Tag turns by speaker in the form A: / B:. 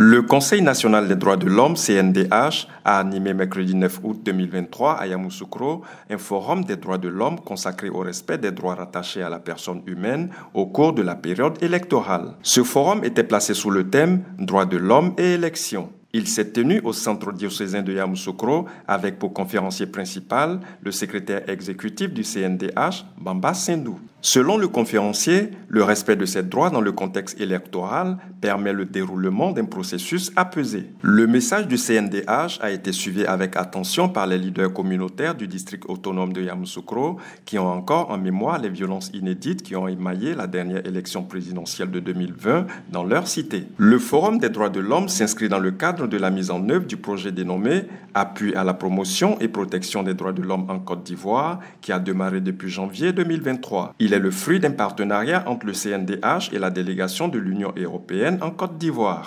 A: Le Conseil national des droits de l'homme, CNDH, a animé mercredi 9 août 2023 à Yamoussoukro un forum des droits de l'homme consacré au respect des droits rattachés à la personne humaine au cours de la période électorale. Ce forum était placé sous le thème Droits de l'homme et élections. Il s'est tenu au centre diocésain de Yamoussoukro avec pour conférencier principal le secrétaire exécutif du CNDH, Bamba Sindou. Selon le conférencier, le respect de ces droits dans le contexte électoral permet le déroulement d'un processus apaisé. Le message du CNDH a été suivi avec attention par les leaders communautaires du district autonome de Yamoussoukro qui ont encore en mémoire les violences inédites qui ont émaillé la dernière élection présidentielle de 2020 dans leur cité. Le Forum des droits de l'homme s'inscrit dans le cadre de la mise en œuvre du projet dénommé Appui à la promotion et protection des droits de l'homme en Côte d'Ivoire, qui a démarré depuis janvier 2023. Il est le fruit d'un partenariat entre le CNDH et la délégation de l'Union européenne en Côte d'Ivoire.